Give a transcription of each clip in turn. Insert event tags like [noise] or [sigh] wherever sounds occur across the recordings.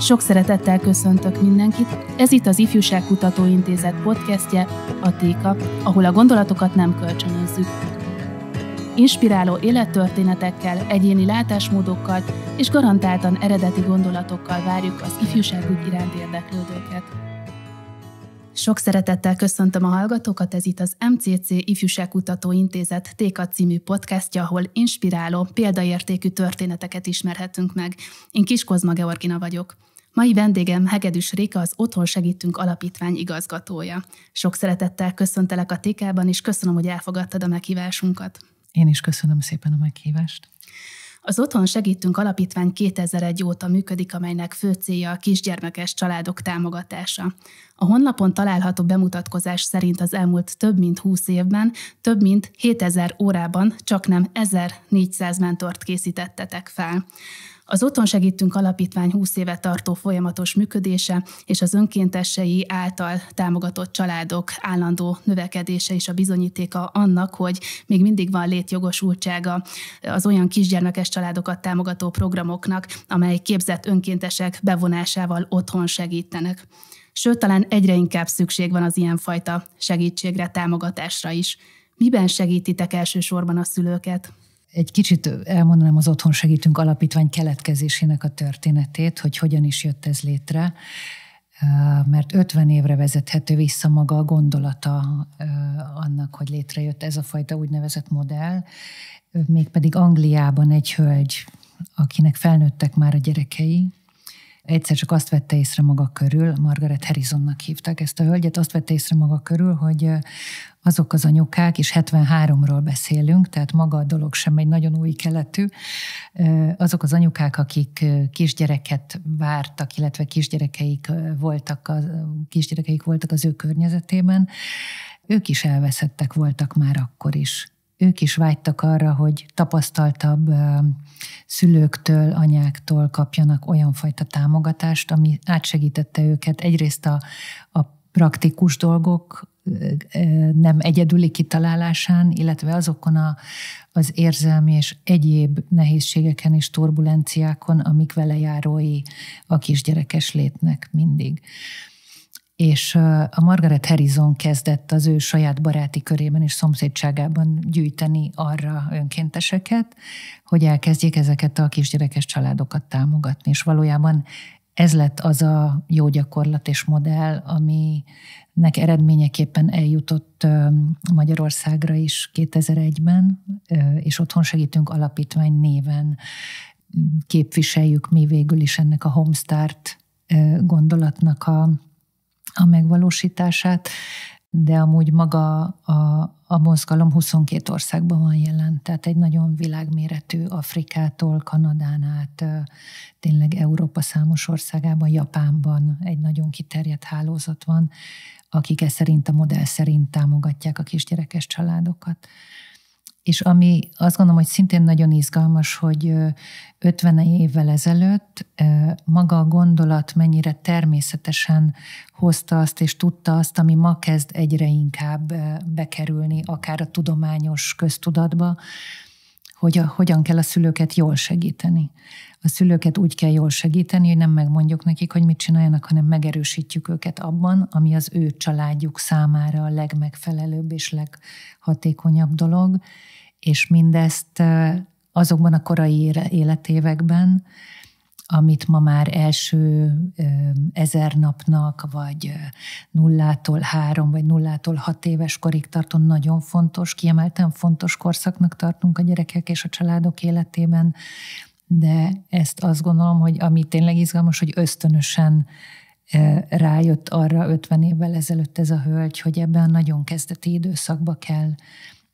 Sok szeretettel köszöntök mindenkit. Ez itt az Kutató Intézet podcastje, a Téka, ahol a gondolatokat nem kölcsönözzük. Inspiráló élettörténetekkel, egyéni látásmódokkal és garantáltan eredeti gondolatokkal várjuk az ifjúságügy iránt érdeklődőket. Sok szeretettel köszöntöm a hallgatókat, ez itt az MCC Ifjúságkutató Intézet Téka című podcastja, ahol inspiráló, példaértékű történeteket ismerhetünk meg. Én Kiskozma Georgina vagyok. Mai vendégem Hegedűs Réka, az Otthon Segítünk Alapítvány igazgatója. Sok szeretettel köszöntelek a tékában, és köszönöm, hogy elfogadtad a meghívásunkat. Én is köszönöm szépen a meghívást. Az Otthon Segítünk Alapítvány 2001 óta működik, amelynek fő célja a kisgyermekes családok támogatása. A honlapon található bemutatkozás szerint az elmúlt több mint 20 évben több mint 7000 órában csak nem 1400 mentort készítettetek fel. Az Otthon Segítünk Alapítvány 20 éve tartó folyamatos működése és az önkéntesei által támogatott családok állandó növekedése is a bizonyítéka annak, hogy még mindig van létjogosultsága az olyan kisgyermekes családokat támogató programoknak, amely képzett önkéntesek bevonásával otthon segítenek sőt, talán egyre inkább szükség van az ilyenfajta segítségre, támogatásra is. Miben segítitek elsősorban a szülőket? egy kicsit elmondanám az Otthon Segítünk Alapítvány keletkezésének a történetét, hogy hogyan is jött ez létre, mert 50 évre vezethető vissza maga a gondolata annak, hogy létrejött ez a fajta úgynevezett modell, mégpedig Angliában egy hölgy, akinek felnőttek már a gyerekei, egyszer csak azt vette észre maga körül, Margaret Harrisonnak hívták ezt a hölgyet, azt vette észre maga körül, hogy azok az anyukák, és 73-ról beszélünk, tehát maga a dolog sem egy nagyon új keletű, azok az anyukák, akik kisgyereket vártak, illetve kisgyerekeik voltak, a, kisgyerekeik voltak az ő környezetében, ők is elveszettek voltak már akkor is ők is vágytak arra, hogy tapasztaltabb szülőktől, anyáktól kapjanak olyan fajta támogatást, ami átsegítette őket egyrészt a, a praktikus dolgok nem egyedüli kitalálásán, illetve azokon a, az érzelmi és egyéb nehézségeken és turbulenciákon, amik vele járói a kisgyerekes létnek mindig és a Margaret Harrison kezdett az ő saját baráti körében és szomszédságában gyűjteni arra önkénteseket, hogy elkezdjék ezeket a kisgyerekes családokat támogatni. És valójában ez lett az a jó gyakorlat és modell, aminek eredményeképpen eljutott Magyarországra is 2001-ben, és Otthon Segítünk Alapítvány néven képviseljük mi végül is ennek a Homestart gondolatnak a a megvalósítását, de amúgy maga a, a mozgalom 22 országban van jelen, tehát egy nagyon világméretű Afrikától, Kanadán át, tényleg Európa számos országában, Japánban egy nagyon kiterjedt hálózat van, akik e szerint a modell szerint támogatják a kisgyerekes családokat. És ami azt gondolom, hogy szintén nagyon izgalmas, hogy 50 évvel ezelőtt maga a gondolat mennyire természetesen hozta azt és tudta azt, ami ma kezd egyre inkább bekerülni, akár a tudományos köztudatba, hogy a, hogyan kell a szülőket jól segíteni. A szülőket úgy kell jól segíteni, hogy nem megmondjuk nekik, hogy mit csináljanak, hanem megerősítjük őket abban, ami az ő családjuk számára a legmegfelelőbb és leghatékonyabb dolog, és mindezt azokban a korai életévekben, amit ma már első ezer napnak, vagy nullától három, vagy nullától hat éves korig tartó nagyon fontos, kiemelten fontos korszaknak tartunk a gyerekek és a családok életében, de ezt azt gondolom, hogy ami tényleg izgalmas, hogy ösztönösen rájött arra 50 évvel ezelőtt ez a hölgy, hogy ebben a nagyon kezdeti időszakba kell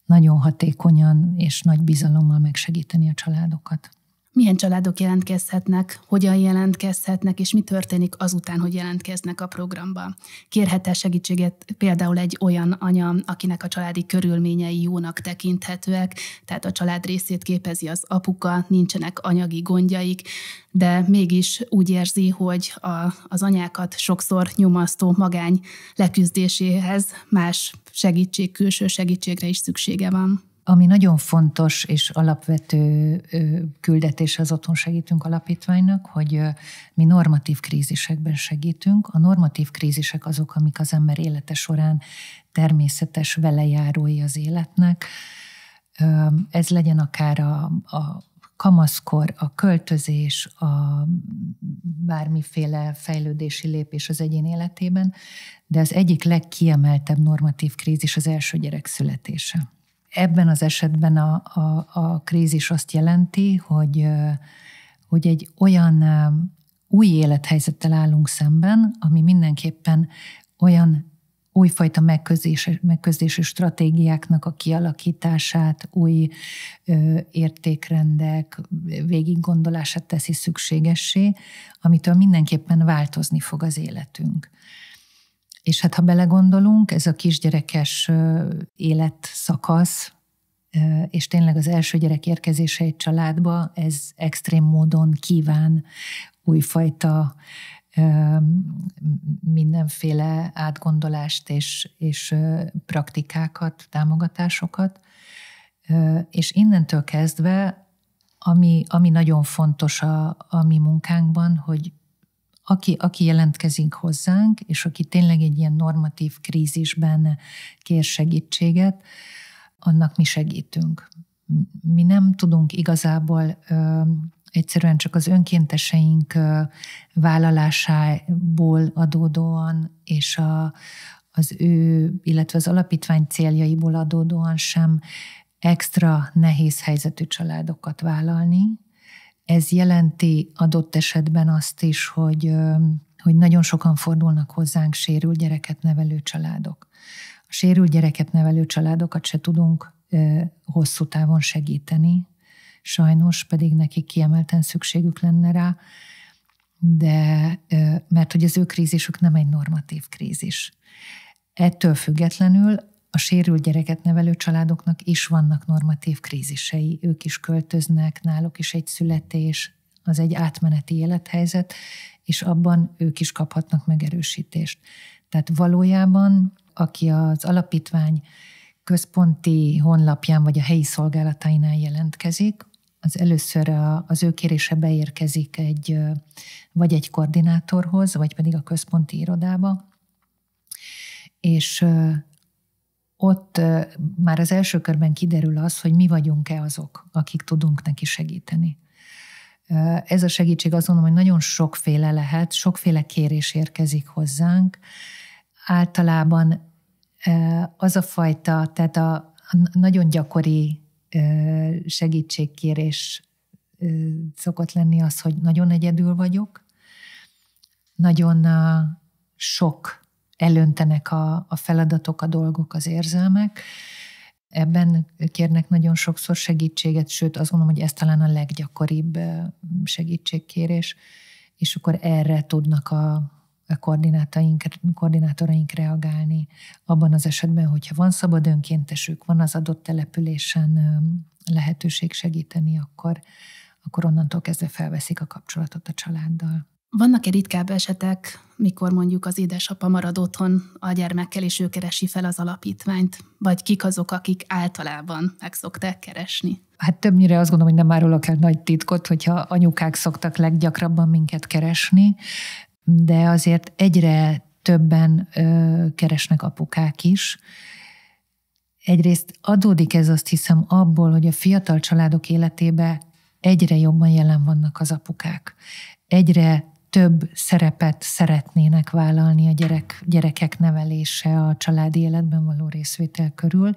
nagyon hatékonyan és nagy bizalommal megsegíteni a családokat milyen családok jelentkezhetnek, hogyan jelentkezhetnek, és mi történik azután, hogy jelentkeznek a programba. Kérhet-e segítséget például egy olyan anya, akinek a családi körülményei jónak tekinthetőek, tehát a család részét képezi az apuka, nincsenek anyagi gondjaik, de mégis úgy érzi, hogy a, az anyákat sokszor nyomasztó magány leküzdéséhez más segítség, külső segítségre is szüksége van. Ami nagyon fontos és alapvető küldetés az Otthon Segítünk Alapítványnak, hogy mi normatív krízisekben segítünk. A normatív krízisek azok, amik az ember élete során természetes velejárói az életnek. Ez legyen akár a, a kamaszkor, a költözés, a bármiféle fejlődési lépés az egyén életében, de az egyik legkiemeltebb normatív krízis az első gyerek születése. Ebben az esetben a, a, a krízis azt jelenti, hogy, hogy egy olyan új élethelyzettel állunk szemben, ami mindenképpen olyan újfajta megközési, stratégiáknak a kialakítását, új ö, értékrendek végiggondolását teszi szükségessé, amitől mindenképpen változni fog az életünk. És hát ha belegondolunk, ez a kisgyerekes életszakasz, és tényleg az első gyerek érkezése egy családba, ez extrém módon kíván újfajta mindenféle átgondolást és, és praktikákat, támogatásokat. És innentől kezdve, ami, ami nagyon fontos a, a mi munkánkban, hogy aki, aki jelentkezik hozzánk, és aki tényleg egy ilyen normatív krízisben kér segítséget, annak mi segítünk. Mi nem tudunk igazából ö, egyszerűen csak az önkénteseink ö, vállalásából adódóan, és a, az ő, illetve az alapítvány céljaiból adódóan sem extra nehéz helyzetű családokat vállalni, ez jelenti adott esetben azt is, hogy, hogy nagyon sokan fordulnak hozzánk sérült gyereket nevelő családok. A sérült gyereket nevelő családokat se tudunk hosszú távon segíteni, sajnos pedig nekik kiemelten szükségük lenne rá, de mert hogy az ő krízisük nem egy normatív krízis. Ettől függetlenül a sérült gyereket nevelő családoknak is vannak normatív krízisei, ők is költöznek, náluk is egy születés, az egy átmeneti élethelyzet, és abban ők is kaphatnak megerősítést. Tehát valójában, aki az alapítvány központi honlapján vagy a helyi szolgálatainál jelentkezik, az először a, az ő kérése beérkezik egy, vagy egy koordinátorhoz, vagy pedig a központi irodába, és ott már az első körben kiderül az, hogy mi vagyunk-e azok, akik tudunk neki segíteni. Ez a segítség azt gondolom, hogy nagyon sokféle lehet, sokféle kérés érkezik hozzánk. Általában az a fajta, tehát a nagyon gyakori segítségkérés szokott lenni az, hogy nagyon egyedül vagyok, nagyon sok elöntenek a, a feladatok, a dolgok, az érzelmek. Ebben kérnek nagyon sokszor segítséget, sőt azt gondolom, hogy ez talán a leggyakoribb segítségkérés, és akkor erre tudnak a, a koordinátaink, koordinátoraink reagálni. Abban az esetben, hogyha van szabad önkéntesük, van az adott településen lehetőség segíteni, akkor, akkor onnantól kezdve felveszik a kapcsolatot a családdal. Vannak-e ritkább esetek, mikor mondjuk az édesapa marad otthon a gyermekkel, és ő keresi fel az alapítványt? Vagy kik azok, akik általában meg szokták keresni? Hát többnyire azt gondolom, hogy nem árulok el nagy titkot, hogyha anyukák szoktak leggyakrabban minket keresni, de azért egyre többen ö, keresnek apukák is. Egyrészt adódik ez azt hiszem abból, hogy a fiatal családok életébe egyre jobban jelen vannak az apukák. Egyre több szerepet szeretnének vállalni a gyerek, gyerekek nevelése, a családi életben való részvétel körül.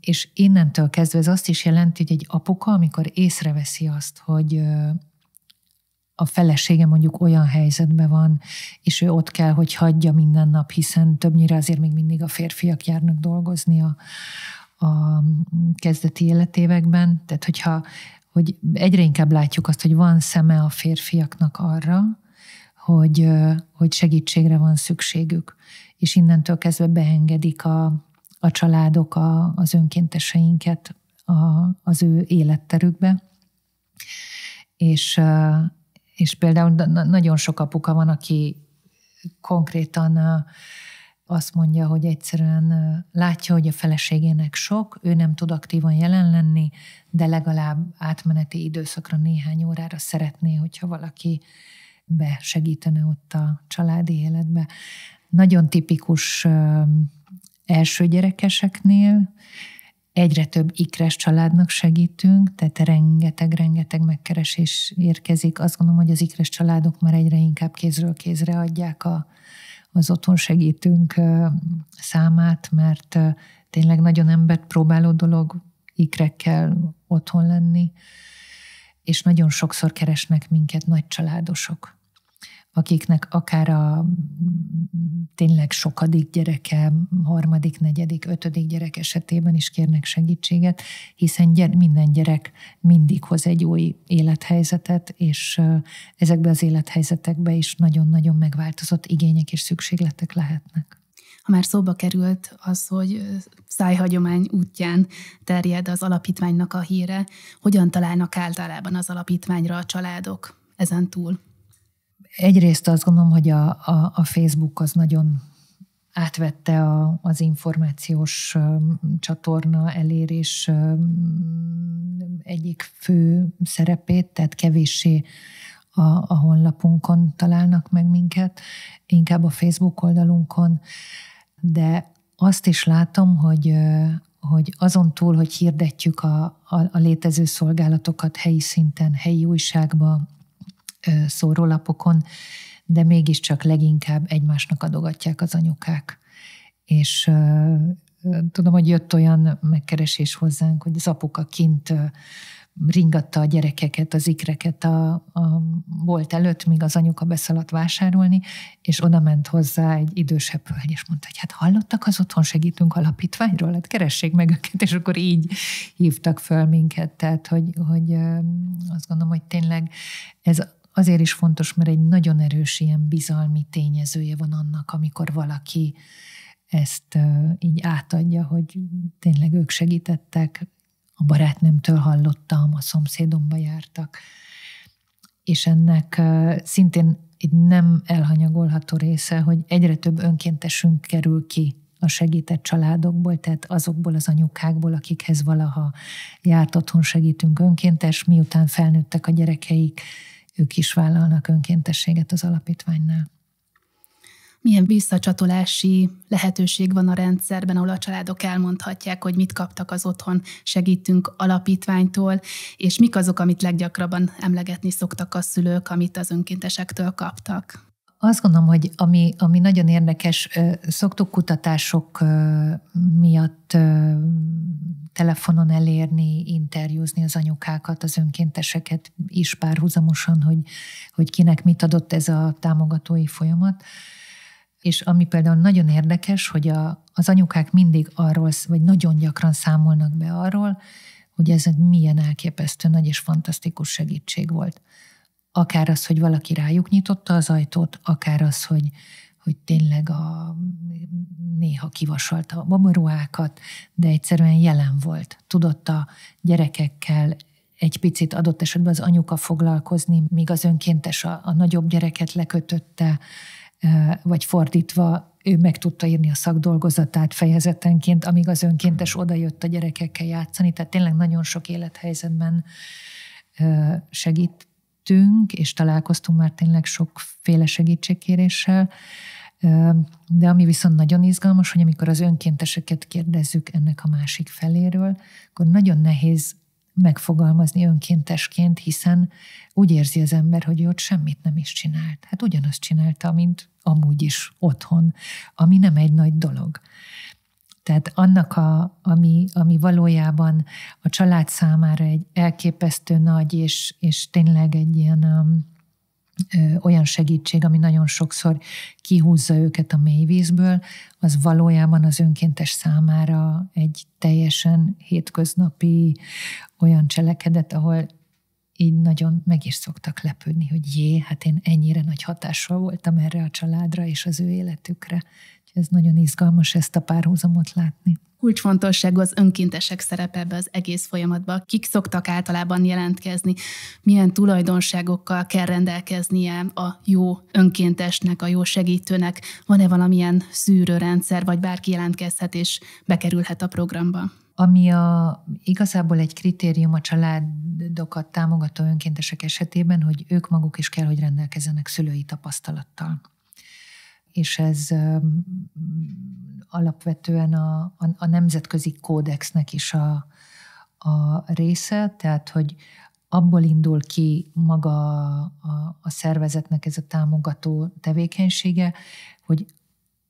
És innentől kezdve ez azt is jelenti, hogy egy apuka, amikor észreveszi azt, hogy a felesége mondjuk olyan helyzetben van, és ő ott kell, hogy hagyja minden nap, hiszen többnyire azért még mindig a férfiak járnak dolgozni a, a kezdeti életévekben. Tehát, hogyha hogy egyre inkább látjuk azt, hogy van szeme a férfiaknak arra, hogy, hogy segítségre van szükségük, és innentől kezdve beengedik a, a családok a, az önkénteseinket a, az ő életterükbe. És, és például nagyon sok apuka van, aki konkrétan azt mondja, hogy egyszerűen látja, hogy a feleségének sok, ő nem tud aktívan jelen lenni, de legalább átmeneti időszakra néhány órára szeretné, hogyha valaki besegítene ott a családi életbe. Nagyon tipikus első gyerekeseknél, egyre több ikres családnak segítünk, tehát rengeteg-rengeteg megkeresés érkezik. Azt gondolom, hogy az ikres családok már egyre inkább kézről kézre adják a az otthon segítünk számát, mert tényleg nagyon embert próbáló dolog ikrekkel otthon lenni, és nagyon sokszor keresnek minket nagy családosok akiknek akár a tényleg sokadik gyereke, harmadik, negyedik, ötödik gyerek esetében is kérnek segítséget, hiszen gyere, minden gyerek mindig hoz egy új élethelyzetet, és ezekbe az élethelyzetekbe is nagyon-nagyon megváltozott igények és szükségletek lehetnek. Ha már szóba került az, hogy szájhagyomány útján terjed az alapítványnak a híre, hogyan találnak általában az alapítványra a családok ezen túl? egyrészt azt gondolom, hogy a, a, a Facebook az nagyon átvette a, az információs csatorna elérés egyik fő szerepét, tehát kevéssé a, a honlapunkon találnak meg minket, inkább a Facebook oldalunkon, de azt is látom, hogy hogy azon túl, hogy hirdetjük a, a, a létező szolgálatokat helyi szinten, helyi újságba, szórólapokon, de mégiscsak leginkább egymásnak adogatják az anyukák. És tudom, hogy jött olyan megkeresés hozzánk, hogy az apuka kint ringatta a gyerekeket, az ikreket a, a bolt előtt, míg az anyuka beszaladt vásárolni, és oda ment hozzá egy idősebb hölgy, és mondta, hogy hát hallottak az Otthon Segítünk Alapítványról? Hát keressék meg őket, és akkor így hívtak föl minket. Tehát, hogy, hogy azt gondolom, hogy tényleg ez azért is fontos, mert egy nagyon erős ilyen bizalmi tényezője van annak, amikor valaki ezt így átadja, hogy tényleg ők segítettek, a barátnőmtől hallottam, a szomszédomba jártak, és ennek szintén egy nem elhanyagolható része, hogy egyre több önkéntesünk kerül ki a segített családokból, tehát azokból az anyukákból, akikhez valaha járt otthon segítünk önkéntes, miután felnőttek a gyerekeik, ők is vállalnak önkéntességet az alapítványnál. Milyen visszacsatolási lehetőség van a rendszerben, ahol a családok elmondhatják, hogy mit kaptak az otthon segítünk alapítványtól, és mik azok, amit leggyakrabban emlegetni szoktak a szülők, amit az önkéntesektől kaptak? Azt gondolom, hogy ami, ami nagyon érdekes, szoktuk kutatások miatt telefonon elérni, interjúzni az anyukákat, az önkénteseket is párhuzamosan, hogy, hogy kinek mit adott ez a támogatói folyamat. És ami például nagyon érdekes, hogy a, az anyukák mindig arról, vagy nagyon gyakran számolnak be arról, hogy ez egy milyen elképesztő nagy és fantasztikus segítség volt akár az, hogy valaki rájuk nyitotta az ajtót, akár az, hogy, hogy tényleg a, néha kivasalta a babaruákat, de egyszerűen jelen volt. Tudott a gyerekekkel egy picit adott esetben az anyuka foglalkozni, míg az önkéntes a, a nagyobb gyereket lekötötte, vagy fordítva, ő meg tudta írni a szakdolgozatát fejezetenként, amíg az önkéntes odajött a gyerekekkel játszani, tehát tényleg nagyon sok élethelyzetben segít segítettünk, és találkoztunk már tényleg sokféle segítségkéréssel, de ami viszont nagyon izgalmas, hogy amikor az önkénteseket kérdezzük ennek a másik feléről, akkor nagyon nehéz megfogalmazni önkéntesként, hiszen úgy érzi az ember, hogy ő ott semmit nem is csinált. Hát ugyanazt csinálta, mint amúgy is otthon, ami nem egy nagy dolog. Tehát annak, a, ami, ami valójában a család számára egy elképesztő nagy, és, és tényleg egy ilyen um, ö, olyan segítség, ami nagyon sokszor kihúzza őket a mélyvízből, az valójában az önkéntes számára egy teljesen hétköznapi olyan cselekedet, ahol így nagyon meg is szoktak lepődni, hogy jé, hát én ennyire nagy hatással voltam erre a családra és az ő életükre ez nagyon izgalmas ezt a párhuzamot látni. Kulcsfontosságú az önkéntesek szerepe ebbe az egész folyamatba. Kik szoktak általában jelentkezni, milyen tulajdonságokkal kell rendelkeznie a jó önkéntesnek, a jó segítőnek, van-e valamilyen szűrőrendszer, vagy bárki jelentkezhet és bekerülhet a programba? ami a, igazából egy kritérium a családokat támogató önkéntesek esetében, hogy ők maguk is kell, hogy rendelkezzenek szülői tapasztalattal és ez alapvetően a, a, a nemzetközi kódexnek is a, a része, tehát hogy abból indul ki maga a, a szervezetnek ez a támogató tevékenysége, hogy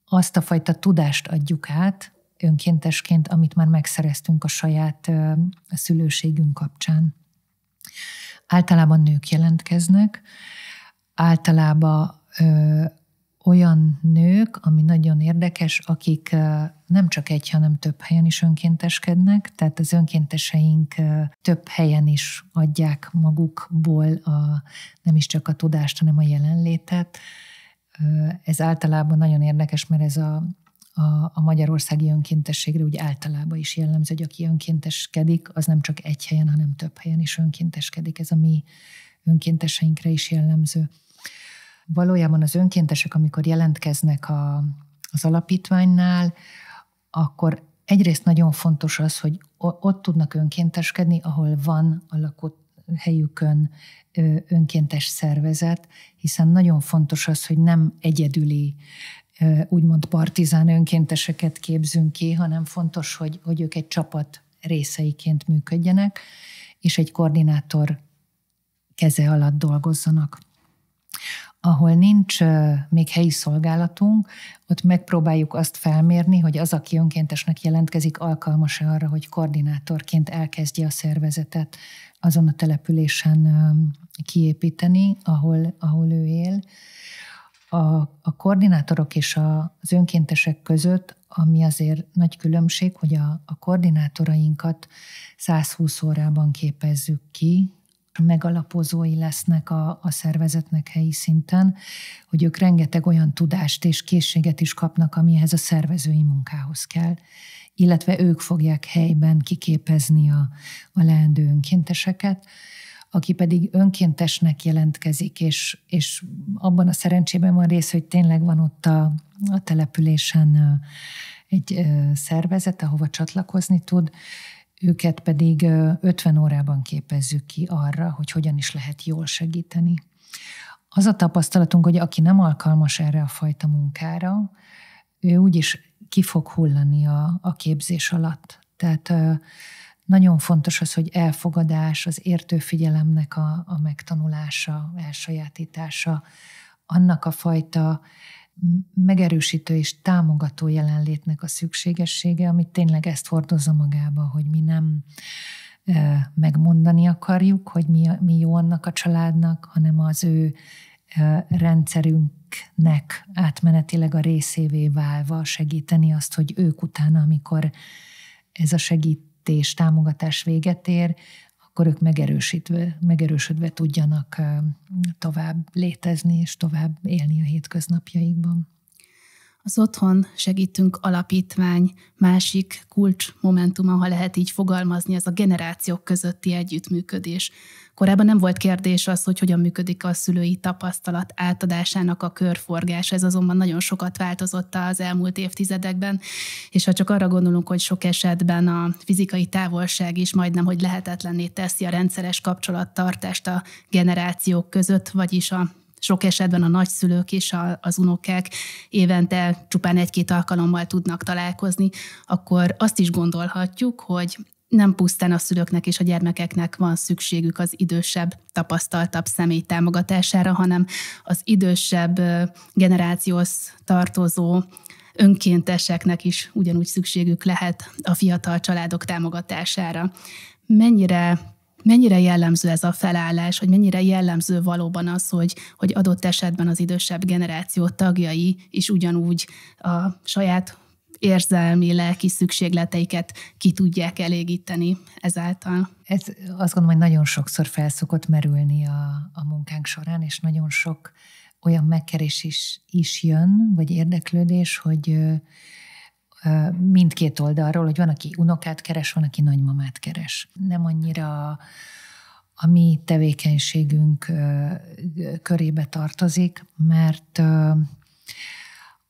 azt a fajta tudást adjuk át önkéntesként, amit már megszereztünk a saját a szülőségünk kapcsán. Általában nők jelentkeznek, általában olyan nők, ami nagyon érdekes, akik nem csak egy, hanem több helyen is önkénteskednek, tehát az önkénteseink több helyen is adják magukból a, nem is csak a tudást, hanem a jelenlétet. Ez általában nagyon érdekes, mert ez a, a, a magyarországi önkéntességre úgy általában is jellemző, hogy aki önkénteskedik, az nem csak egy helyen, hanem több helyen is önkénteskedik. Ez a mi önkénteseinkre is jellemző valójában az önkéntesek, amikor jelentkeznek a, az alapítványnál, akkor egyrészt nagyon fontos az, hogy ott tudnak önkénteskedni, ahol van a lakott helyükön önkéntes szervezet, hiszen nagyon fontos az, hogy nem egyedüli úgymond partizán önkénteseket képzünk ki, hanem fontos, hogy, hogy ők egy csapat részeiként működjenek, és egy koordinátor keze alatt dolgozzanak ahol nincs még helyi szolgálatunk, ott megpróbáljuk azt felmérni, hogy az, aki önkéntesnek jelentkezik, alkalmas-e arra, hogy koordinátorként elkezdje a szervezetet azon a településen kiépíteni, ahol, ahol ő él. A, a koordinátorok és a, az önkéntesek között, ami azért nagy különbség, hogy a, a koordinátorainkat 120 órában képezzük ki, megalapozói lesznek a, a szervezetnek helyi szinten, hogy ők rengeteg olyan tudást és készséget is kapnak, amihez a szervezői munkához kell, illetve ők fogják helyben kiképezni a, a leendő önkénteseket, aki pedig önkéntesnek jelentkezik, és, és abban a szerencsében van rész, hogy tényleg van ott a, a településen egy szervezet, ahova csatlakozni tud, őket pedig 50 órában képezzük ki arra, hogy hogyan is lehet jól segíteni. Az a tapasztalatunk, hogy aki nem alkalmas erre a fajta munkára, ő úgyis ki fog hullani a, a képzés alatt. Tehát nagyon fontos az, hogy elfogadás, az értő figyelemnek a, a megtanulása, elsajátítása, annak a fajta megerősítő és támogató jelenlétnek a szükségessége, amit tényleg ezt hordozza magába, hogy mi nem megmondani akarjuk, hogy mi, mi jó annak a családnak, hanem az ő rendszerünknek átmenetileg a részévé válva segíteni azt, hogy ők utána, amikor ez a segítés, támogatás véget ér, akkor ők megerősítve, megerősödve tudjanak tovább létezni és tovább élni a hétköznapjaikban az Otthon Segítünk Alapítvány másik kulcsmomentuma, ha lehet így fogalmazni, az a generációk közötti együttműködés. Korábban nem volt kérdés az, hogy hogyan működik a szülői tapasztalat átadásának a körforgás. Ez azonban nagyon sokat változott az elmúlt évtizedekben, és ha csak arra gondolunk, hogy sok esetben a fizikai távolság is majdnem, hogy lehetetlenné teszi a rendszeres kapcsolattartást a generációk között, vagyis a sok esetben a nagyszülők és az unokák évente csupán egy-két alkalommal tudnak találkozni, akkor azt is gondolhatjuk, hogy nem pusztán a szülőknek és a gyermekeknek van szükségük az idősebb, tapasztaltabb személy támogatására, hanem az idősebb generációs tartozó önkénteseknek is ugyanúgy szükségük lehet a fiatal családok támogatására. Mennyire mennyire jellemző ez a felállás, hogy mennyire jellemző valóban az, hogy, hogy adott esetben az idősebb generáció tagjai is ugyanúgy a saját érzelmi, lelki szükségleteiket ki tudják elégíteni ezáltal. Ez azt gondolom, hogy nagyon sokszor felszokott merülni a, a munkánk során, és nagyon sok olyan megkeresés is, is jön, vagy érdeklődés, hogy mindkét oldalról, hogy van, aki unokát keres, van, aki nagymamát keres. Nem annyira a mi tevékenységünk körébe tartozik, mert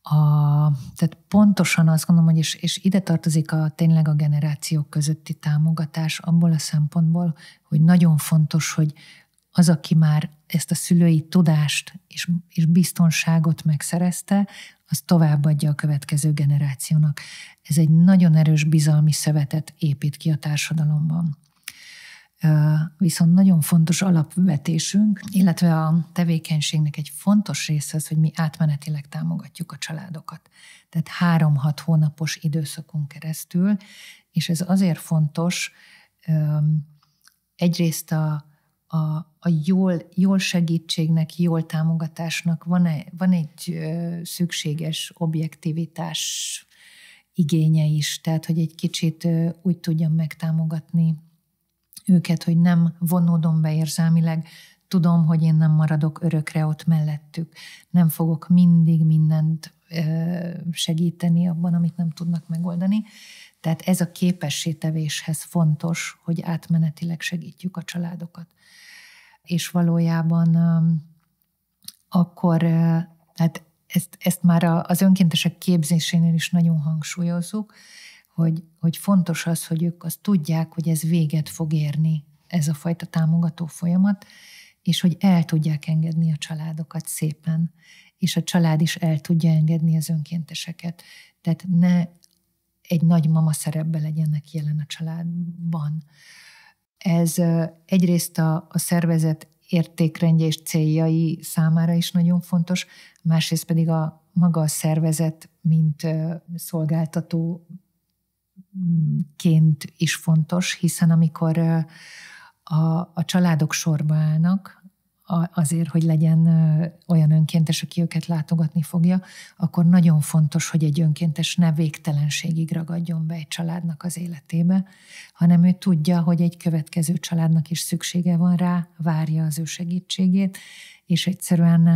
a, tehát pontosan azt gondolom, hogy és, és ide tartozik a tényleg a generációk közötti támogatás abból a szempontból, hogy nagyon fontos, hogy az, aki már ezt a szülői tudást és, és biztonságot megszerezte, az továbbadja a következő generációnak. Ez egy nagyon erős bizalmi szövetet épít ki a társadalomban. Viszont nagyon fontos alapvetésünk, illetve a tevékenységnek egy fontos része az, hogy mi átmenetileg támogatjuk a családokat. Tehát három-hat hónapos időszakon keresztül, és ez azért fontos, egyrészt a a, a jól, jól segítségnek, jól támogatásnak van, -e, van egy szükséges objektivitás igénye is, tehát hogy egy kicsit úgy tudjam megtámogatni őket, hogy nem vonódom be érzelmileg, tudom, hogy én nem maradok örökre ott mellettük, nem fogok mindig mindent segíteni abban, amit nem tudnak megoldani. Tehát ez a képessétevéshez fontos, hogy átmenetileg segítjük a családokat és valójában akkor, tehát ezt, ezt már az önkéntesek képzésénél is nagyon hangsúlyozzuk, hogy, hogy fontos az, hogy ők azt tudják, hogy ez véget fog érni, ez a fajta támogató folyamat, és hogy el tudják engedni a családokat szépen, és a család is el tudja engedni az önkénteseket. Tehát ne egy nagy mama szerepbe legyenek jelen a családban, ez egyrészt a, a szervezet értékrendje és céljai számára is nagyon fontos, másrészt pedig a maga a szervezet, mint szolgáltatóként is fontos, hiszen amikor a, a családok sorba állnak, azért, hogy legyen olyan önkéntes, aki őket látogatni fogja, akkor nagyon fontos, hogy egy önkéntes ne végtelenségig ragadjon be egy családnak az életébe, hanem ő tudja, hogy egy következő családnak is szüksége van rá, várja az ő segítségét, és egyszerűen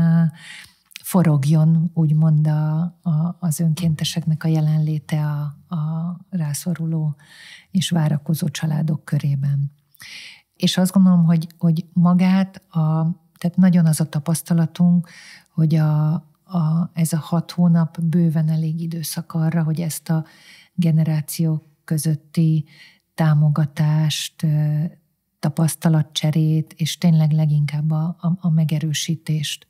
forogjon, úgymond a, a, az önkénteseknek a jelenléte a, a rászoruló és várakozó családok körében és azt gondolom, hogy, hogy magát, a, tehát nagyon az a tapasztalatunk, hogy a, a, ez a hat hónap bőven elég időszak arra, hogy ezt a generációk közötti támogatást, tapasztalatcserét, és tényleg leginkább a, a, a megerősítést,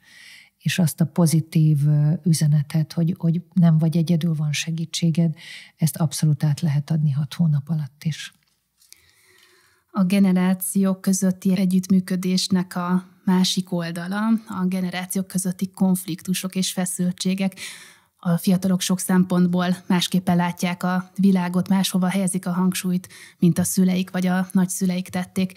és azt a pozitív üzenetet, hogy, hogy nem vagy egyedül, van segítséged, ezt abszolút át lehet adni hat hónap alatt is a generációk közötti együttműködésnek a másik oldala, a generációk közötti konfliktusok és feszültségek, a fiatalok sok szempontból másképpen látják a világot, máshova helyezik a hangsúlyt, mint a szüleik vagy a nagyszüleik tették.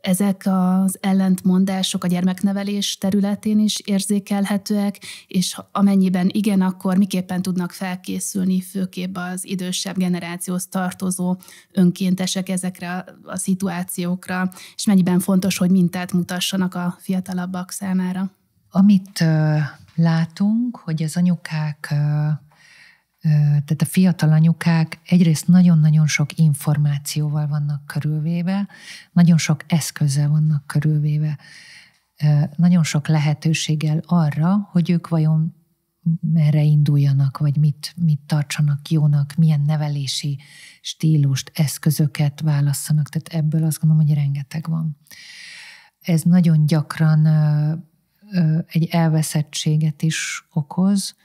Ezek az ellentmondások a gyermeknevelés területén is érzékelhetőek, és amennyiben igen, akkor miképpen tudnak felkészülni főképp az idősebb generációhoz tartozó önkéntesek ezekre a, a szituációkra, és mennyiben fontos, hogy mintát mutassanak a fiatalabbak számára. Amit látunk, hogy az anyukák, tehát a fiatal anyukák egyrészt nagyon-nagyon sok információval vannak körülvéve, nagyon sok eszközzel vannak körülvéve, nagyon sok lehetőséggel arra, hogy ők vajon merre induljanak, vagy mit, mit tartsanak jónak, milyen nevelési stílust, eszközöket válasszanak. Tehát ebből azt gondolom, hogy rengeteg van. Ez nagyon gyakran egy elveszettséget is okoz,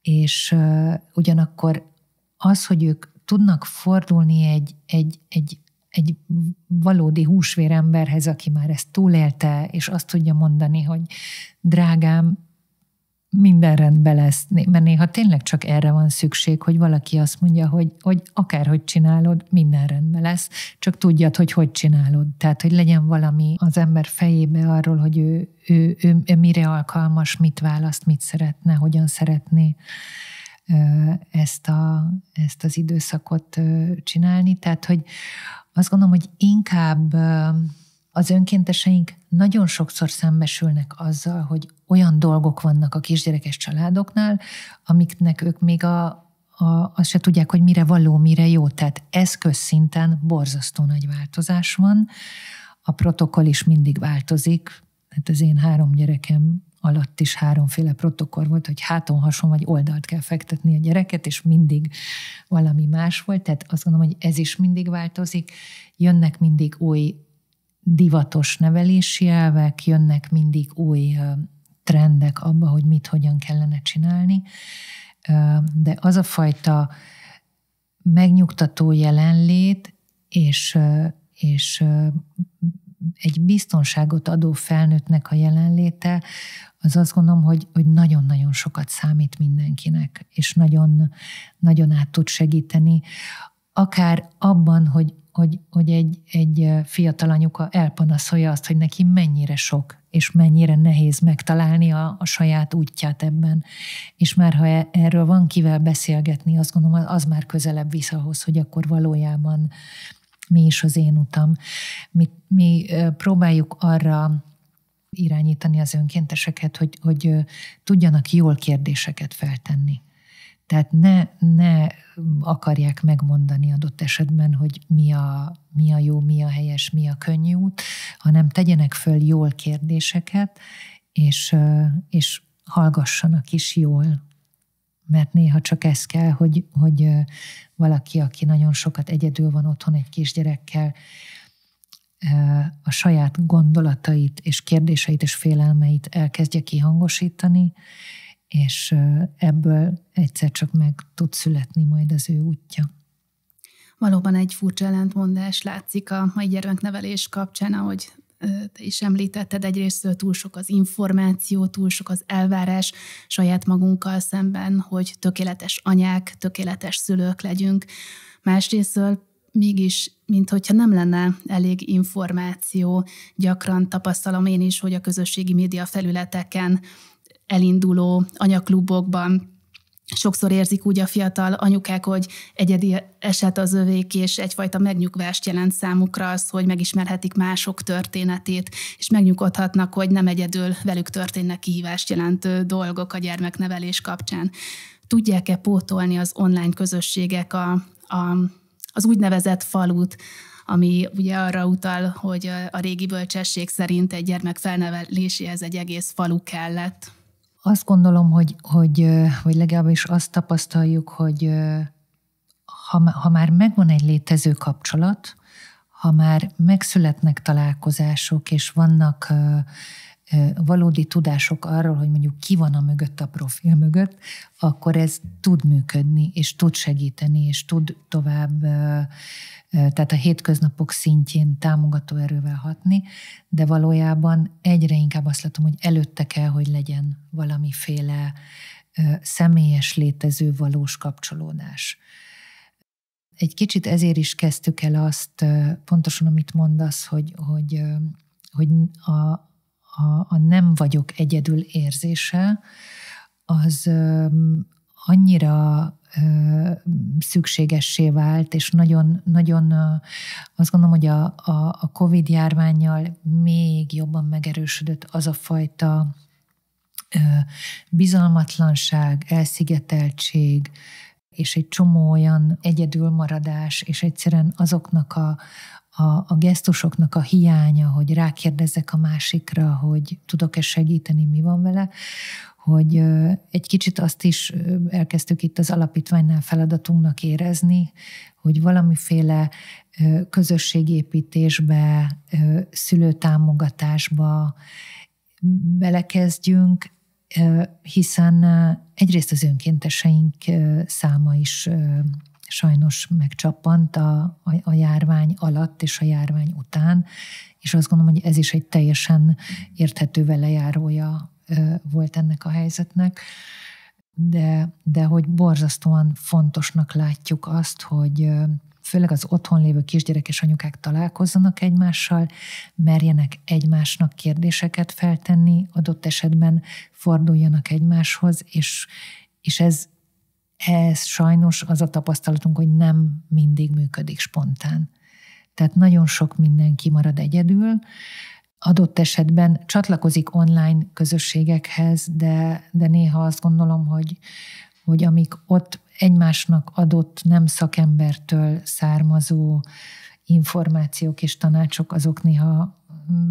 és ugyanakkor az, hogy ők tudnak fordulni egy, egy, egy, egy valódi húsvéremberhez, aki már ezt túlélte, és azt tudja mondani, hogy drágám, minden rendben lesz, mert néha tényleg csak erre van szükség, hogy valaki azt mondja, hogy, hogy akárhogy csinálod, minden rendben lesz, csak tudjad, hogy hogy csinálod. Tehát, hogy legyen valami az ember fejébe arról, hogy ő, ő, ő, ő mire alkalmas, mit választ, mit szeretne, hogyan szeretné ezt, a, ezt az időszakot csinálni. Tehát, hogy azt gondolom, hogy inkább az önkénteseink nagyon sokszor szembesülnek azzal, hogy olyan dolgok vannak a kisgyerekes családoknál, amiknek ők még a, a, azt se tudják, hogy mire való, mire jó. Tehát eszközszinten borzasztó nagy változás van. A protokoll is mindig változik. Hát az én három gyerekem alatt is háromféle protokoll volt, hogy háton, hason vagy oldalt kell fektetni a gyereket, és mindig valami más volt. Tehát azt gondolom, hogy ez is mindig változik. Jönnek mindig új divatos nevelési elvek, jönnek mindig új trendek abba, hogy mit hogyan kellene csinálni, de az a fajta megnyugtató jelenlét és, és egy biztonságot adó felnőttnek a jelenléte, az azt gondolom, hogy, hogy nagyon-nagyon sokat számít mindenkinek, és nagyon, nagyon át tud segíteni, akár abban, hogy hogy, hogy egy, egy fiatal anyuka elpanaszolja azt, hogy neki mennyire sok, és mennyire nehéz megtalálni a, a saját útját ebben. És már ha e, erről van kivel beszélgetni, azt gondolom, az már közelebb visz ahhoz, hogy akkor valójában mi is az én utam. Mi, mi próbáljuk arra irányítani az önkénteseket, hogy, hogy tudjanak jól kérdéseket feltenni. Tehát ne, ne akarják megmondani adott esetben, hogy mi a, mi a jó, mi a helyes, mi a könnyű út, hanem tegyenek föl jól kérdéseket, és, és hallgassanak is jól. Mert néha csak ez kell, hogy, hogy valaki, aki nagyon sokat egyedül van otthon egy kisgyerekkel, a saját gondolatait és kérdéseit és félelmeit elkezdje kihangosítani, és ebből egyszer csak meg tud születni majd az ő útja. Valóban egy furcsa ellentmondás látszik a mai gyermeknevelés kapcsán, ahogy te is említetted, egyrészt túl sok az információ, túl sok az elvárás saját magunkkal szemben, hogy tökéletes anyák, tökéletes szülők legyünk. Másrésztől mégis, mint hogyha nem lenne elég információ, gyakran tapasztalom én is, hogy a közösségi média felületeken elinduló anyaklubokban sokszor érzik úgy a fiatal anyukák, hogy egyedi eset az övék, és egyfajta megnyugvást jelent számukra az, hogy megismerhetik mások történetét, és megnyugodhatnak, hogy nem egyedül velük történnek kihívást jelentő dolgok a gyermeknevelés kapcsán. Tudják-e pótolni az online közösségek a, a, az úgynevezett falut, ami ugye arra utal, hogy a régi bölcsesség szerint egy gyermek felneveléséhez egy egész falu kellett. Azt gondolom, hogy, hogy, hogy legalábbis azt tapasztaljuk, hogy ha, ha már megvan egy létező kapcsolat, ha már megszületnek találkozások, és vannak valódi tudások arról, hogy mondjuk ki van a mögött a profil mögött, akkor ez tud működni, és tud segíteni, és tud tovább tehát a hétköznapok szintjén támogató erővel hatni, de valójában egyre inkább azt látom, hogy előtte kell, hogy legyen valamiféle személyes létező valós kapcsolódás. Egy kicsit ezért is kezdtük el azt, pontosan amit mondasz, hogy, hogy, hogy a, a, a nem vagyok egyedül érzése, az annyira szükségessé vált, és nagyon, nagyon azt gondolom, hogy a, a, a COVID járványjal még jobban megerősödött az a fajta bizalmatlanság, elszigeteltség, és egy csomó olyan egyedülmaradás, és egyszerűen azoknak a, a, a gesztusoknak a hiánya, hogy rákérdezek a másikra, hogy tudok-e segíteni, mi van vele, hogy egy kicsit azt is elkezdtük itt az alapítványnál feladatunknak érezni, hogy valamiféle közösségépítésbe, szülőtámogatásba belekezdjünk, hiszen egyrészt az önkénteseink száma is sajnos megcsappant a, a, a járvány alatt és a járvány után, és azt gondolom, hogy ez is egy teljesen érthető velejárója volt ennek a helyzetnek, de, de hogy borzasztóan fontosnak látjuk azt, hogy főleg az otthon lévő kisgyerekes anyukák találkozzanak egymással, merjenek egymásnak kérdéseket feltenni, adott esetben forduljanak egymáshoz, és, és ez, ez sajnos az a tapasztalatunk, hogy nem mindig működik spontán. Tehát nagyon sok mindenki marad egyedül, adott esetben csatlakozik online közösségekhez, de, de néha azt gondolom, hogy, hogy amik ott egymásnak adott nem szakembertől származó információk és tanácsok, azok néha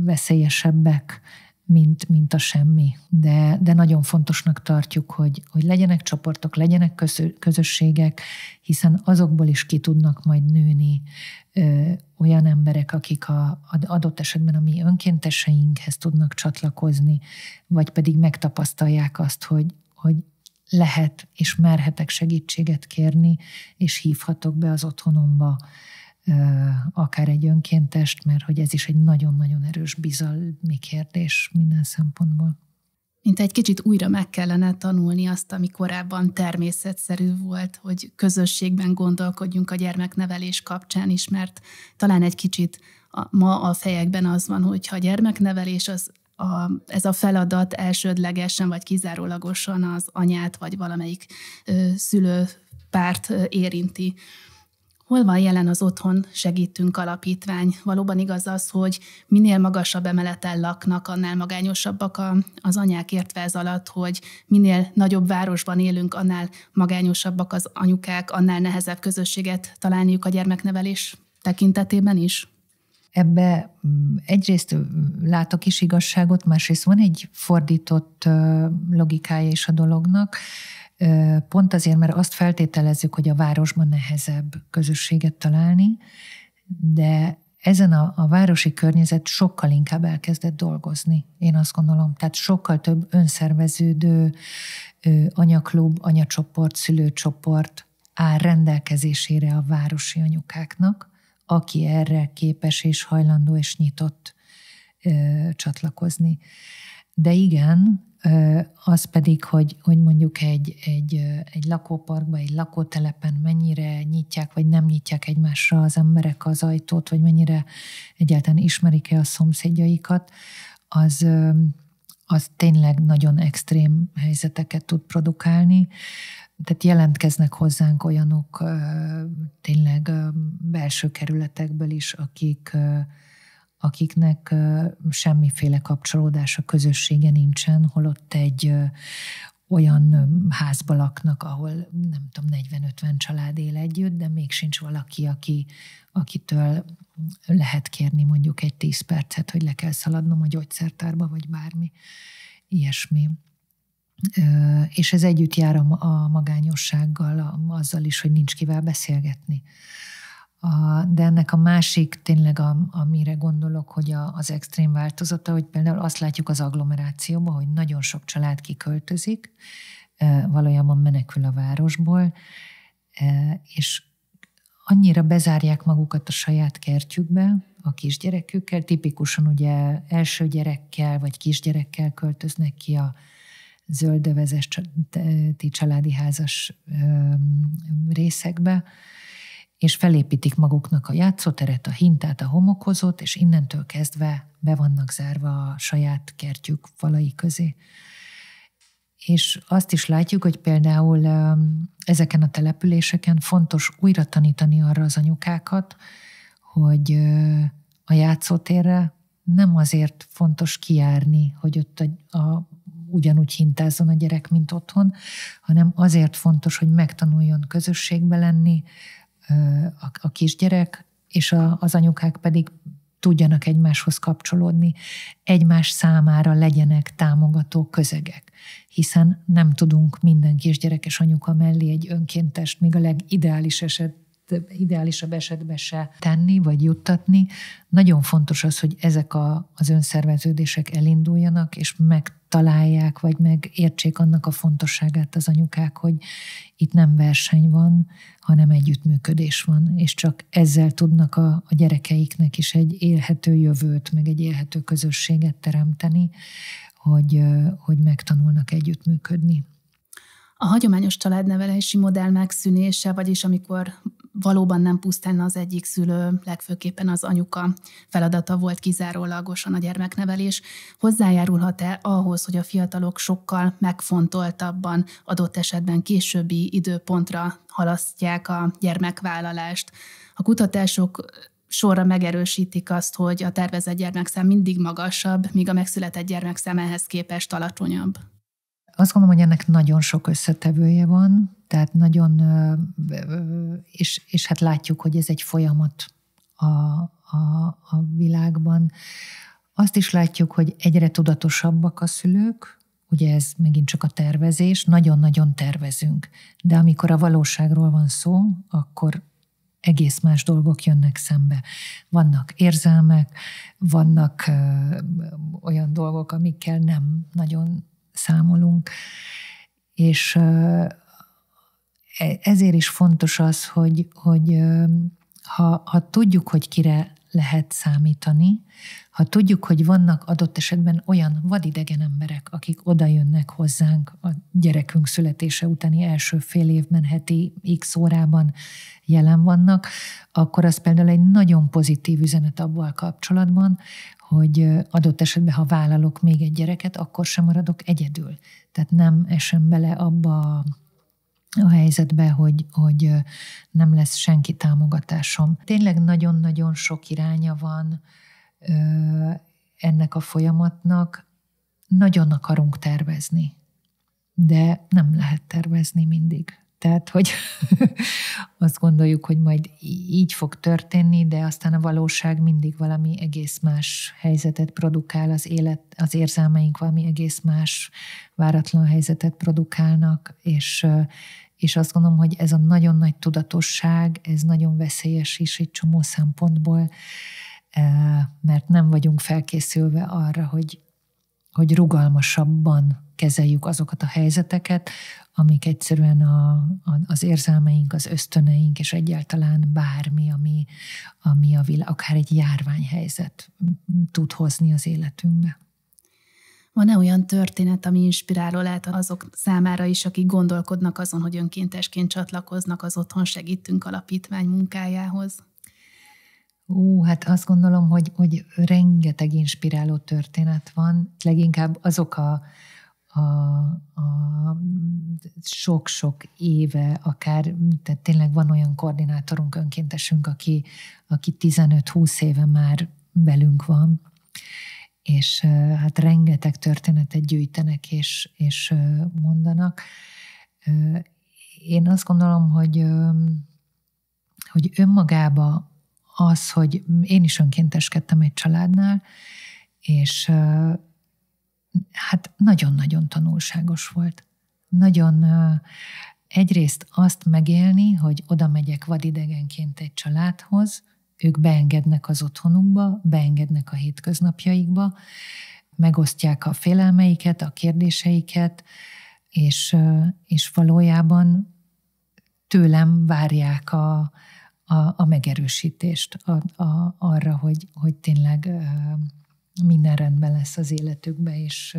veszélyesebbek, mint, mint a semmi. De, de nagyon fontosnak tartjuk, hogy, hogy legyenek csoportok, legyenek közö, közösségek, hiszen azokból is ki tudnak majd nőni ö, olyan emberek, akik a, adott esetben a mi önkénteseinkhez tudnak csatlakozni, vagy pedig megtapasztalják azt, hogy, hogy lehet és merhetek segítséget kérni, és hívhatok be az otthonomba akár egy önkéntest, mert hogy ez is egy nagyon-nagyon erős bizalmi kérdés minden szempontból. Mint egy kicsit újra meg kellene tanulni azt, ami korábban természetszerű volt, hogy közösségben gondolkodjunk a gyermeknevelés kapcsán is, mert talán egy kicsit a, ma a fejekben az van, hogyha a gyermeknevelés az a, ez a feladat elsődlegesen vagy kizárólagosan az anyát vagy valamelyik ö, szülőpárt érinti. Hol van jelen az Otthon Segítünk Alapítvány? Valóban igaz az, hogy minél magasabb emeleten laknak, annál magányosabbak a, az anyák értve ez alatt, hogy minél nagyobb városban élünk, annál magányosabbak az anyukák, annál nehezebb közösséget találniuk a gyermeknevelés tekintetében is? Ebbe mm, egyrészt látok is igazságot, másrészt van egy fordított logikája is a dolognak Pont azért, mert azt feltételezzük, hogy a városban nehezebb közösséget találni, de ezen a, a városi környezet sokkal inkább elkezdett dolgozni, én azt gondolom. Tehát sokkal több önszerveződő ö, anyaklub, anyacsoport, szülőcsoport áll rendelkezésére a városi anyukáknak, aki erre képes és hajlandó és nyitott ö, csatlakozni. De igen, az pedig, hogy, hogy mondjuk egy, egy, egy lakóparkban, egy lakótelepen mennyire nyitják vagy nem nyitják egymásra az emberek az ajtót, vagy mennyire egyáltalán ismerik-e a szomszédjaikat, az, az tényleg nagyon extrém helyzeteket tud produkálni. Tehát jelentkeznek hozzánk olyanok tényleg belső kerületekből is, akik akiknek semmiféle kapcsolódása közössége nincsen, holott egy olyan házba laknak, ahol nem tudom, 40-50 család él együtt, de még sincs valaki, aki, akitől lehet kérni mondjuk egy 10 percet, hogy le kell szaladnom a gyógyszertárba, vagy bármi ilyesmi. És ez együtt jár a magányossággal, azzal is, hogy nincs kivel beszélgetni. A, de ennek a másik, tényleg a, amire gondolok, hogy a, az extrém változata, hogy például azt látjuk az agglomerációban, hogy nagyon sok család kiköltözik, valójában menekül a városból, és annyira bezárják magukat a saját kertjükbe, a kisgyerekükkel, tipikusan ugye első gyerekkel vagy kisgyerekkel költöznek ki a zöldövezes családi házas részekbe, és felépítik maguknak a játszóteret, a hintát, a homokozót, és innentől kezdve be vannak zárva a saját kertjük falai közé. És azt is látjuk, hogy például ezeken a településeken fontos újra tanítani arra az anyukákat, hogy a játszótérre nem azért fontos kijárni, hogy ott a, a, ugyanúgy hintázzon a gyerek, mint otthon, hanem azért fontos, hogy megtanuljon közösségbe lenni, a, a kisgyerek, és a, az anyukák pedig tudjanak egymáshoz kapcsolódni, egymás számára legyenek támogató közegek, hiszen nem tudunk minden kisgyerekes anyuka mellé egy önkéntest, még a legideális eset, ideálisabb esetben se tenni, vagy juttatni. Nagyon fontos az, hogy ezek a, az önszerveződések elinduljanak, és megtalálják, vagy megértsék annak a fontosságát az anyukák, hogy itt nem verseny van, hanem együttműködés van, és csak ezzel tudnak a, a gyerekeiknek is egy élhető jövőt, meg egy élhető közösséget teremteni, hogy, hogy megtanulnak együttműködni. A hagyományos családnevelési modell megszűnése, vagyis amikor valóban nem pusztán az egyik szülő, legfőképpen az anyuka feladata volt kizárólagosan a gyermeknevelés, hozzájárulhat-e ahhoz, hogy a fiatalok sokkal megfontoltabban adott esetben későbbi időpontra halasztják a gyermekvállalást. A kutatások sorra megerősítik azt, hogy a tervezett gyermekszám mindig magasabb, míg a megszületett gyermekszám ehhez képest alacsonyabb. Azt gondolom, hogy ennek nagyon sok összetevője van, tehát nagyon, és, és hát látjuk, hogy ez egy folyamat a, a, a világban. Azt is látjuk, hogy egyre tudatosabbak a szülők, ugye ez megint csak a tervezés, nagyon-nagyon tervezünk. De amikor a valóságról van szó, akkor egész más dolgok jönnek szembe. Vannak érzelmek, vannak ö, olyan dolgok, amikkel nem nagyon számolunk, és ö, ezért is fontos az, hogy, hogy ha, ha tudjuk, hogy kire lehet számítani, ha tudjuk, hogy vannak adott esetben olyan vadidegen emberek, akik oda jönnek hozzánk a gyerekünk születése utáni első fél évben, heti x órában jelen vannak, akkor az például egy nagyon pozitív üzenet abból kapcsolatban, hogy adott esetben, ha vállalok még egy gyereket, akkor sem maradok egyedül. Tehát nem esem bele abba a a helyzetbe, hogy, hogy nem lesz senki támogatásom. Tényleg nagyon-nagyon sok iránya van ö, ennek a folyamatnak. Nagyon akarunk tervezni, de nem lehet tervezni mindig. Tehát, hogy [laughs] azt gondoljuk, hogy majd így fog történni, de aztán a valóság mindig valami egész más helyzetet produkál, az élet, az érzelmeink valami egész más váratlan helyzetet produkálnak, és, és azt gondolom, hogy ez a nagyon nagy tudatosság, ez nagyon veszélyes is egy csomó szempontból, mert nem vagyunk felkészülve arra, hogy, hogy rugalmasabban kezeljük azokat a helyzeteket, amik egyszerűen a, a, az érzelmeink, az ösztöneink, és egyáltalán bármi, ami, ami a világ, akár egy járványhelyzet tud hozni az életünkbe. Van-e olyan történet, ami inspiráló lehet azok számára is, akik gondolkodnak azon, hogy önkéntesként csatlakoznak az Otthon Segítünk Alapítvány munkájához? Ú, hát azt gondolom, hogy, hogy rengeteg inspiráló történet van, leginkább azok a, a sok-sok éve, akár, tehát tényleg van olyan koordinátorunk, önkéntesünk, aki, aki 15-20 éve már velünk van, és hát rengeteg történetet gyűjtenek és, és mondanak. Én azt gondolom, hogy, hogy önmagába az, hogy én is önkénteskedtem egy családnál, és hát nagyon-nagyon tanulságos volt. Nagyon egyrészt azt megélni, hogy oda megyek vadidegenként egy családhoz, ők beengednek az otthonukba, beengednek a hétköznapjaikba, megosztják a félelmeiket, a kérdéseiket, és, és valójában tőlem várják a, a, a megerősítést a, a, arra, hogy, hogy tényleg minden rendben lesz az életükbe, és,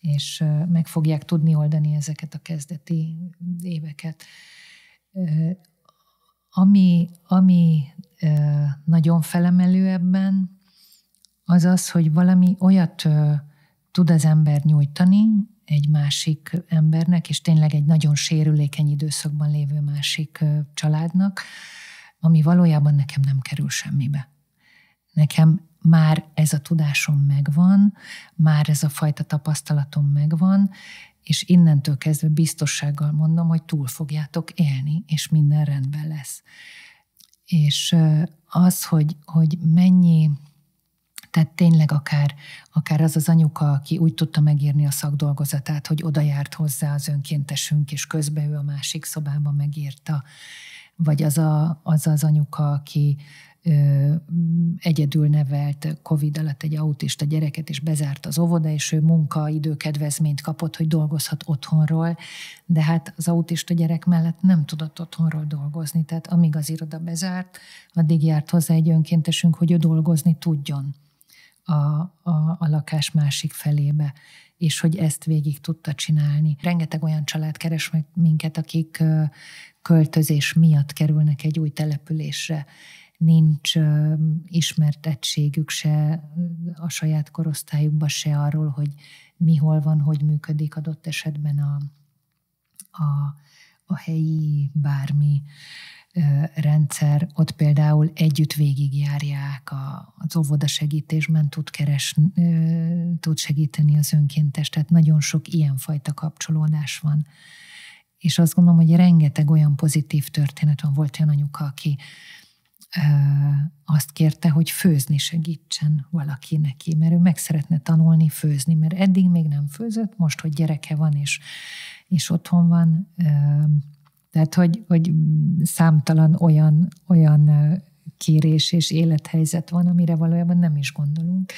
és meg fogják tudni oldani ezeket a kezdeti éveket. Ami, ami nagyon felemelő ebben, az az, hogy valami olyat tud az ember nyújtani egy másik embernek, és tényleg egy nagyon sérülékeny időszakban lévő másik családnak, ami valójában nekem nem kerül semmibe. Nekem már ez a tudásom megvan, már ez a fajta tapasztalatom megvan, és innentől kezdve biztossággal mondom, hogy túl fogjátok élni, és minden rendben lesz. És az, hogy, hogy mennyi, tehát tényleg akár, akár az az anyuka, aki úgy tudta megírni a szakdolgozatát, hogy oda járt hozzá az önkéntesünk, és közben ő a másik szobában megírta, vagy az a, az, az anyuka, aki egyedül nevelt Covid alatt egy autista gyereket, és bezárt az óvoda, és ő munkaidőkedvezményt kapott, hogy dolgozhat otthonról, de hát az autista gyerek mellett nem tudott otthonról dolgozni, tehát amíg az iroda bezárt, addig járt hozzá egy önkéntesünk, hogy ő dolgozni tudjon a, a, a lakás másik felébe és hogy ezt végig tudta csinálni. Rengeteg olyan család keres minket, akik költözés miatt kerülnek egy új településre, nincs ismertettségük se a saját korosztályukba, se arról, hogy mi hol van, hogy működik adott esetben a, a, a helyi bármi rendszer, ott például együtt végigjárják a, az segítésben tud, keres tud segíteni az önkéntes, tehát nagyon sok ilyenfajta kapcsolódás van. És azt gondolom, hogy rengeteg olyan pozitív történet van. Volt olyan anyuka, aki azt kérte, hogy főzni segítsen valaki neki, mert ő meg szeretne tanulni főzni, mert eddig még nem főzött, most, hogy gyereke van és, és otthon van, tehát, hogy, hogy számtalan olyan, olyan kérés és élethelyzet van, amire valójában nem is gondolunk,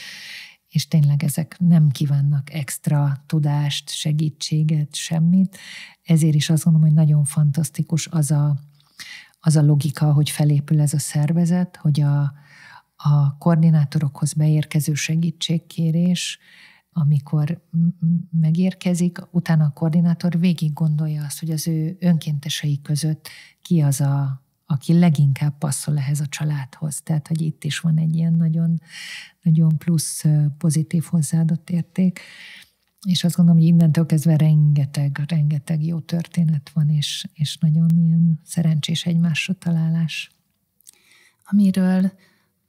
és tényleg ezek nem kívánnak extra tudást, segítséget, semmit. Ezért is azt gondolom, hogy nagyon fantasztikus az a, az a logika, hogy felépül ez a szervezet, hogy a, a koordinátorokhoz beérkező segítségkérés, amikor megérkezik, utána a koordinátor végig gondolja azt, hogy az ő önkéntesei között ki az a aki leginkább passzol ehhez a családhoz. Tehát, hogy itt is van egy ilyen nagyon, nagyon plusz pozitív hozzáadott érték és azt gondolom, hogy innentől kezdve rengeteg, rengeteg jó történet van, és, és nagyon ilyen szerencsés egymásra találás. Amiről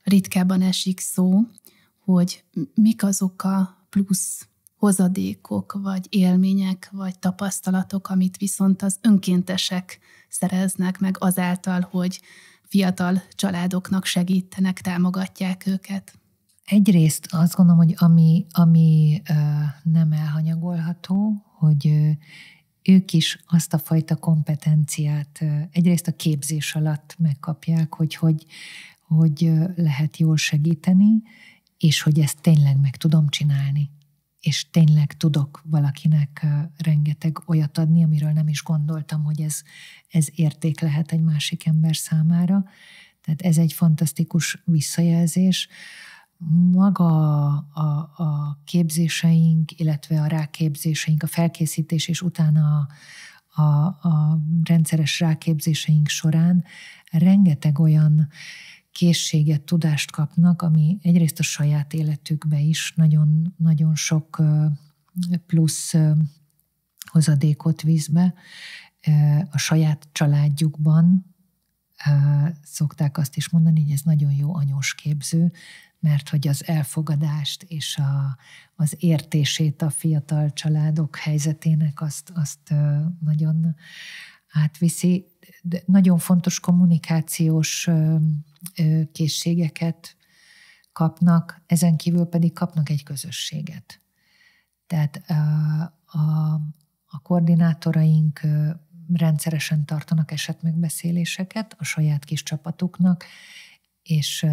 ritkában esik szó, hogy mik azok a plusz hozadékok, vagy élmények, vagy tapasztalatok, amit viszont az önkéntesek szereznek meg azáltal, hogy fiatal családoknak segítenek, támogatják őket egyrészt azt gondolom, hogy ami, ami nem elhanyagolható, hogy ők is azt a fajta kompetenciát egyrészt a képzés alatt megkapják, hogy hogy, hogy lehet jól segíteni, és hogy ezt tényleg meg tudom csinálni és tényleg tudok valakinek rengeteg olyat adni, amiről nem is gondoltam, hogy ez, ez érték lehet egy másik ember számára. Tehát ez egy fantasztikus visszajelzés maga a, a képzéseink, illetve a ráképzéseink, a felkészítés és utána a, a, a rendszeres ráképzéseink során rengeteg olyan készséget, tudást kapnak, ami egyrészt a saját életükbe is nagyon-nagyon sok plusz hozadékot vízbe, a saját családjukban szokták azt is mondani, hogy ez nagyon jó anyós képző, mert hogy az elfogadást és a, az értését a fiatal családok helyzetének azt, azt nagyon átviszi. De nagyon fontos kommunikációs készségeket kapnak, ezen kívül pedig kapnak egy közösséget. Tehát a, a, a koordinátoraink rendszeresen tartanak esetmegbeszéléseket a saját kis csapatuknak, és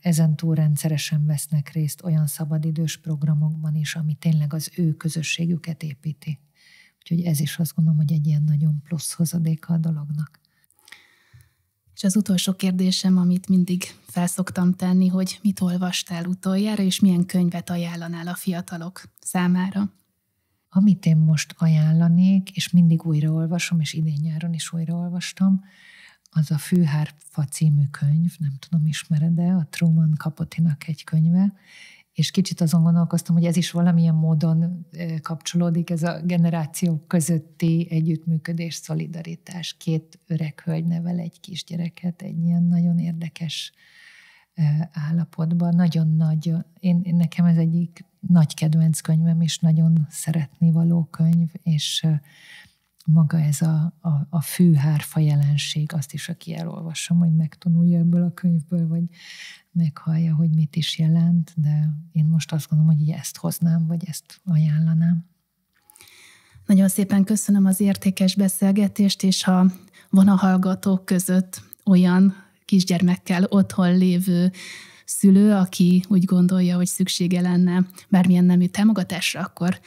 ezen túl rendszeresen vesznek részt olyan szabadidős programokban is, ami tényleg az ő közösségüket építi. Úgyhogy ez is azt gondolom, hogy egy ilyen nagyon plusz hozadéka a dolognak. És az utolsó kérdésem, amit mindig felszoktam tenni, hogy mit olvastál utoljára, és milyen könyvet ajánlanál a fiatalok számára? Amit én most ajánlanék, és mindig újraolvasom, és idén nyáron is újraolvastam, olvastam, az a Fűhárfa című könyv, nem tudom, ismered-e, a Truman Kapotinak egy könyve, és kicsit azon gondolkoztam, hogy ez is valamilyen módon kapcsolódik, ez a generációk közötti együttműködés, szolidaritás. Két öreg hölgy nevel egy kisgyereket egy ilyen nagyon érdekes állapotban. Nagyon nagy, én, nekem ez egyik nagy kedvenc könyvem, és nagyon szeretni való könyv, és maga ez a, a, a fűhárfa jelenség, azt is, aki elolvassam, hogy megtanulja ebből a könyvből, vagy meghallja, hogy mit is jelent, de én most azt gondolom, hogy ezt hoznám, vagy ezt ajánlanám. Nagyon szépen köszönöm az értékes beszélgetést, és ha van a hallgatók között olyan kisgyermekkel otthon lévő szülő, aki úgy gondolja, hogy szüksége lenne bármilyen nemű támogatásra, akkor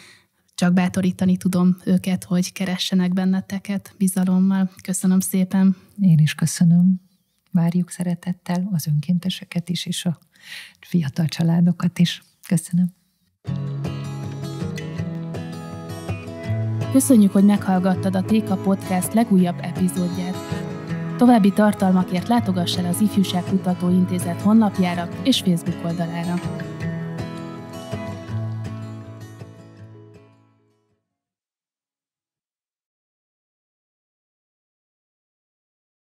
csak bátorítani tudom őket, hogy keressenek benneteket bizalommal. Köszönöm szépen. Én is köszönöm. Várjuk szeretettel az önkénteseket is, és a fiatal családokat is. Köszönöm. Köszönjük, hogy meghallgattad a Téka Podcast legújabb epizódját. További tartalmakért látogass el az Ifjúság Kutató Intézet honlapjára és Facebook oldalára.